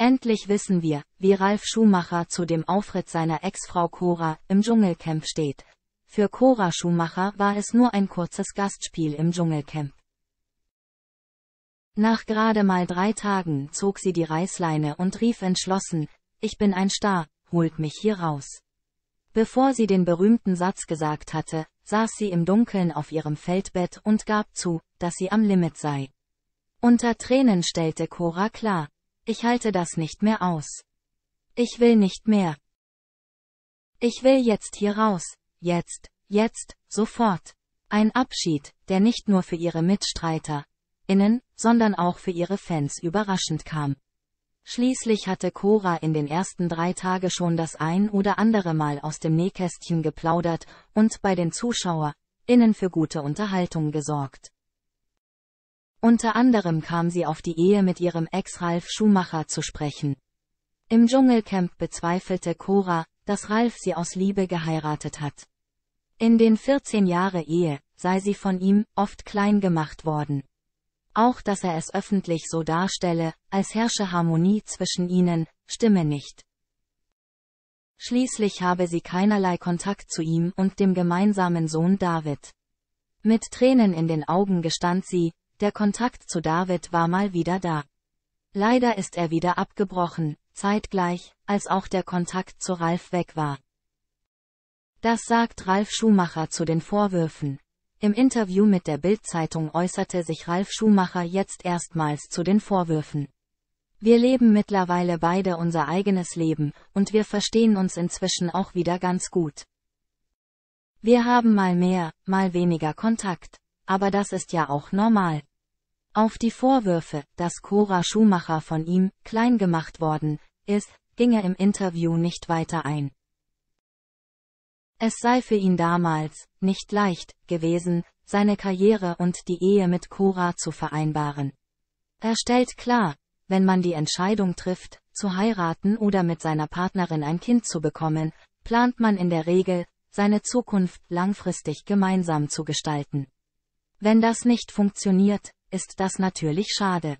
Endlich wissen wir, wie Ralf Schumacher zu dem Auftritt seiner Ex-Frau Cora im Dschungelcamp steht. Für Cora Schumacher war es nur ein kurzes Gastspiel im Dschungelcamp. Nach gerade mal drei Tagen zog sie die Reißleine und rief entschlossen, ich bin ein Star, holt mich hier raus. Bevor sie den berühmten Satz gesagt hatte, saß sie im Dunkeln auf ihrem Feldbett und gab zu, dass sie am Limit sei. Unter Tränen stellte Cora klar, ich halte das nicht mehr aus. Ich will nicht mehr. Ich will jetzt hier raus, jetzt, jetzt, sofort. Ein Abschied, der nicht nur für ihre Mitstreiter, innen, sondern auch für ihre Fans überraschend kam. Schließlich hatte Cora in den ersten drei Tagen schon das ein oder andere Mal aus dem Nähkästchen geplaudert und bei den Zuschauer, innen für gute Unterhaltung gesorgt. Unter anderem kam sie auf die Ehe mit ihrem Ex Ralf Schumacher zu sprechen. Im Dschungelcamp bezweifelte Cora, dass Ralf sie aus Liebe geheiratet hat. In den 14 Jahre Ehe sei sie von ihm oft klein gemacht worden. Auch dass er es öffentlich so darstelle, als herrsche Harmonie zwischen ihnen, stimme nicht. Schließlich habe sie keinerlei Kontakt zu ihm und dem gemeinsamen Sohn David. Mit Tränen in den Augen gestand sie, der Kontakt zu David war mal wieder da. Leider ist er wieder abgebrochen, zeitgleich, als auch der Kontakt zu Ralf weg war. Das sagt Ralf Schumacher zu den Vorwürfen. Im Interview mit der Bildzeitung äußerte sich Ralf Schumacher jetzt erstmals zu den Vorwürfen. Wir leben mittlerweile beide unser eigenes Leben, und wir verstehen uns inzwischen auch wieder ganz gut. Wir haben mal mehr, mal weniger Kontakt, aber das ist ja auch normal. Auf die Vorwürfe, dass Cora Schumacher von ihm klein gemacht worden ist, ging er im Interview nicht weiter ein. Es sei für ihn damals nicht leicht gewesen, seine Karriere und die Ehe mit Cora zu vereinbaren. Er stellt klar, wenn man die Entscheidung trifft, zu heiraten oder mit seiner Partnerin ein Kind zu bekommen, plant man in der Regel, seine Zukunft langfristig gemeinsam zu gestalten. Wenn das nicht funktioniert, ist das natürlich schade.